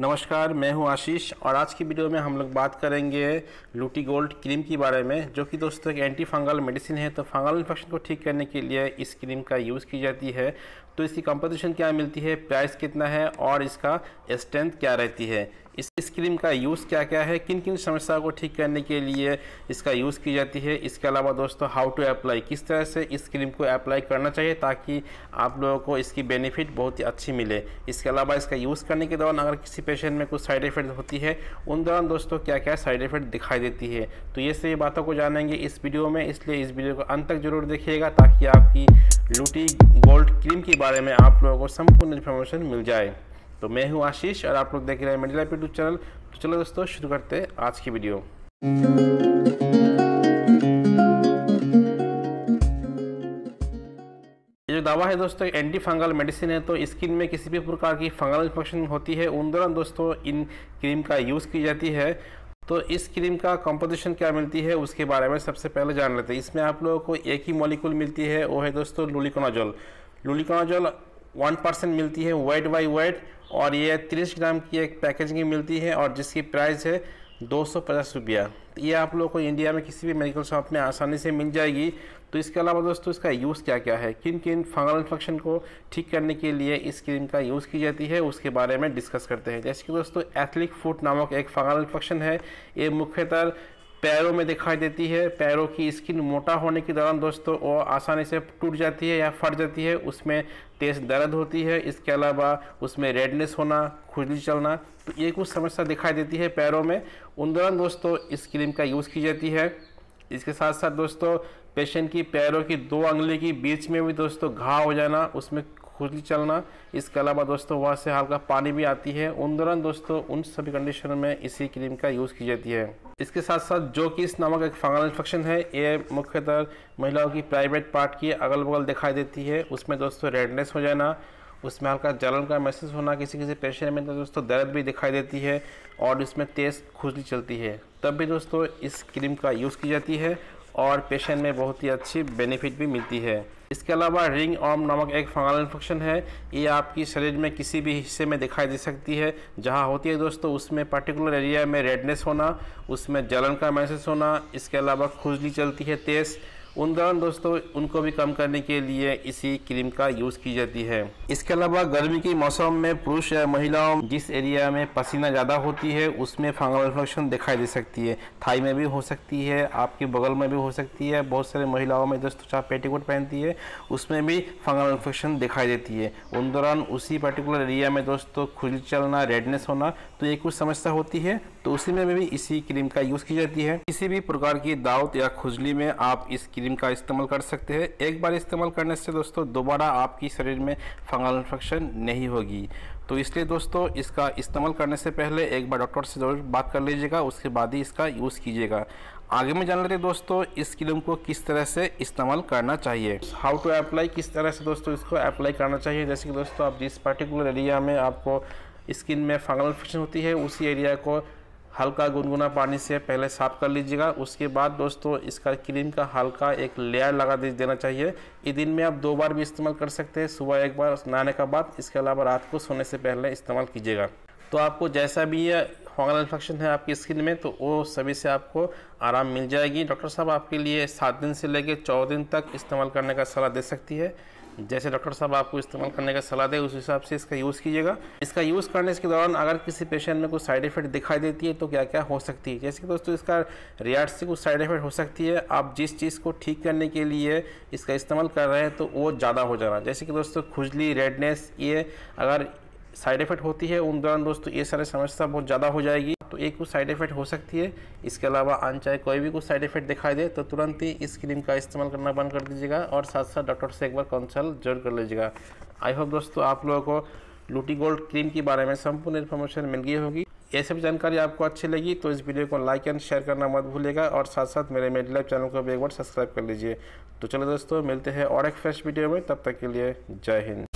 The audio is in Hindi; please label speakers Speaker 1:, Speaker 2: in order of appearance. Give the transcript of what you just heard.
Speaker 1: नमस्कार मैं हूं आशीष और आज की वीडियो में हम लोग बात करेंगे लूटी गोल्ड क्रीम के बारे में जो कि दोस्तों एक एंटी फंगल मेडिसिन है तो फंगल इन्फेक्शन को ठीक करने के लिए इस क्रीम का यूज़ की जाती है तो इसकी कंपोजिशन क्या मिलती है प्राइस कितना है और इसका स्ट्रेंथ क्या रहती है इस स्क्रीम का यूज़ क्या क्या है किन किन समस्याओं को ठीक करने के लिए इसका यूज़ की जाती है इसके अलावा दोस्तों हाउ टू अप्लाई किस तरह से इस क्रीम को अप्लाई करना चाहिए ताकि आप लोगों को इसकी बेनिफिट बहुत ही अच्छी मिले इसके अलावा इसका यूज़ करने के दौरान अगर किसी पेशेंट में कुछ साइड इफ़ेक्ट होती है उन दौरान दोस्तों क्या क्या साइड इफ़ेक्ट दिखाई देती है तो ये सभी बातों को जानेंगे इस वीडियो में इसलिए इस वीडियो को अंत तक जरूर देखिएगा ताकि आपकी लूटी गोल्ड क्रीम के बारे में आप लोगों को संपूर्ण इन्फॉर्मेशन मिल जाए तो मैं हूँ आशीष और आप लोग देख रहे हैं मेडिल लाइफ यूट्यूब चैनल तो चलो दोस्तों शुरू करते हैं आज की वीडियो ये जो दवा है दोस्तों एंटी फंगल मेडिसिन है तो स्किन में किसी भी प्रकार की फंगल इन्फेक्शन होती है उन दौरान दोस्तों इन क्रीम का यूज़ की जाती है तो इस क्रीम का कंपोजिशन क्या मिलती है उसके बारे में सबसे पहले जान लेते हैं इसमें आप लोगों को एक ही मॉलिक्यूल मिलती है वो है दोस्तों लुलिकोनाजोल लुलिकोनाजोल वन परसेंट मिलती है वेट बाई वेट और ये तीस ग्राम की एक पैकेजिंग मिलती है और जिसकी प्राइस है दो सौ पचास रुपया तो ये आप लोगों को इंडिया में किसी भी मेडिकल शॉप में आसानी से मिल जाएगी तो इसके अलावा दोस्तों इसका यूज़ क्या क्या है किन किन फंगल इन्फेक्शन को ठीक करने के लिए इस क्रीम का यूज़ की जाती है उसके बारे में डिस्कस करते हैं जैसे कि दोस्तों एथलिक फूट नामक एक फंगल इन्फेक्शन है ये मुख्यतः पैरों में दिखाई देती है पैरों की स्किन मोटा होने के दौरान दोस्तों वो आसानी से टूट जाती है या फट जाती है उसमें तेज दर्द होती है इसके अलावा उसमें रेडनेस होना खुजली चलना तो ये कुछ समस्या दिखाई देती है पैरों में उन दौरान दोस्तों इस क्रीम का यूज़ की जाती है इसके साथ साथ दोस्तों पेशेंट की पैरों की दो अंगली की बीच में भी दोस्तों घाव हो जाना उसमें खुजली चलना इसके अलावा दोस्तों वहाँ से हल्का पानी भी आती है उन दौरान दोस्तों उन सभी कंडीशन में इसी क्रीम का यूज़ की जाती है इसके साथ साथ जो कि इस नामक एक फंगल इन्फेक्शन है ये मुख्यतः महिलाओं की प्राइवेट पार्ट की अगल बगल दिखाई देती है उसमें दोस्तों रेडनेस हो जाना उसमें हल्का जलन का महसूस होना किसी किसी पेशेंट में तो दोस्तों दर्द भी दिखाई देती है और इसमें तेज़ खुजली चलती है तब भी दोस्तों इस क्रीम का यूज़ की जाती है और पेशेंट में बहुत ही अच्छी बेनिफिट भी मिलती है इसके अलावा रिंग ऑम नामक एक फंगल इन्फेक्शन है ये आपकी शरीर में किसी भी हिस्से में दिखाई दे सकती है जहाँ होती है दोस्तों उसमें पर्टिकुलर एरिया में रेडनेस होना उसमें जलन का महसूस होना इसके अलावा खुजली चलती है तेज़ उन दौरान दोस्तों उनको भी कम करने के लिए इसी क्रीम का यूज़ की जाती है इसके अलावा गर्मी के मौसम में पुरुष या महिलाओं जिस एरिया में पसीना ज़्यादा होती है उसमें फंगल इन्फेक्शन दिखाई दे सकती है थाई में भी हो सकती है आपके बगल में भी हो सकती है बहुत सारे महिलाओं में दोस्तों चाहे पेटीकोट पहनती है उसमें भी फंगल इन्फेक्शन दिखाई देती है उन दौरान उसी पर्टिकुलर एरिया में दोस्तों खुजली चलना रेडनेस होना तो ये कुछ समस्या होती है तो उसी में भी इसी क्रीम का यूज़ की जाती है किसी भी प्रकार की दावत या खुजली में आप इस क्रीम क्रीम का इस्तेमाल कर सकते हैं एक बार इस्तेमाल करने से दोस्तों दोबारा आपकी शरीर में फंगल इन्फेक्शन नहीं होगी तो इसलिए दोस्तों इसका इस्तेमाल करने से पहले एक बार डॉक्टर से ज़रूर बात कर लीजिएगा उसके बाद ही इसका यूज़ कीजिएगा आगे में जान लेते दोस्तों इस क्रीम को किस तरह से इस्तेमाल करना चाहिए हाउ टू अप्लाई किस तरह से दोस्तों इसको अप्लाई करना चाहिए जैसे कि दोस्तों आप जिस पर्टिकुलर एरिया में आपको स्किन में फंगल इन्फेक्शन होती है उसी एरिया को हल्का गुनगुना पानी से पहले साफ़ कर लीजिएगा उसके बाद दोस्तों इसका क्रीम का हल्का एक लेयर लगा दे देना चाहिए ये दिन में आप दो बार भी इस्तेमाल कर सकते हैं सुबह एक बार नहाने के बाद इसके अलावा रात को सोने से पहले इस्तेमाल कीजिएगा तो आपको जैसा भी ये फंगल इन्फेक्शन है आपकी स्किन में तो वो सभी से आपको आराम मिल जाएगी डॉक्टर साहब आपके लिए सात दिन से लेकर चौदह दिन तक इस्तेमाल करने का सलाह दे सकती है जैसे डॉक्टर साहब आपको इस्तेमाल करने का सलाह दे उस हिसाब से इसका यूज़ कीजिएगा इसका यूज़ करने के दौरान अगर किसी पेशेंट में कोई साइड इफेक्ट दिखाई देती है तो क्या क्या हो सकती है जैसे कि दोस्तों इसका रियाट से कुछ साइड इफेक्ट हो सकती है आप जिस चीज़ को ठीक करने के लिए इसका इस्तेमाल कर रहे हैं तो वो ज़्यादा हो जाना जैसे कि दोस्तों खुजली रेडनेस ये अगर साइड इफेक्ट होती है उन दौरान दोस्तों ये सारी समस्या बहुत ज़्यादा हो जाएगी तो एक कुछ साइड इफ़ेक्ट हो सकती है इसके अलावा चाहे कोई भी कुछ साइड इफ़ेक्ट दिखाई दे तो तुरंत ही इस क्रीम का इस्तेमाल करना बंद कर दीजिएगा और साथ साथ डॉक्टर से एक बार कंसल्ट जरूर कर लीजिएगा आई होप दोस्तों आप लोगों को लूटी गोल्ड क्रीम के बारे में संपूर्ण इन्फॉर्मेशन मिल गई होगी ये सब जानकारी आपको अच्छी लगी तो इस वीडियो को लाइक एंड शेयर करना मत भूलिएगा और साथ साथ मेरे मेडी चैनल को भी एक बार सब्सक्राइब कर लीजिए तो चलो दोस्तों मिलते हैं और एक फ्रेश वीडियो में तब तक के लिए जय हिंद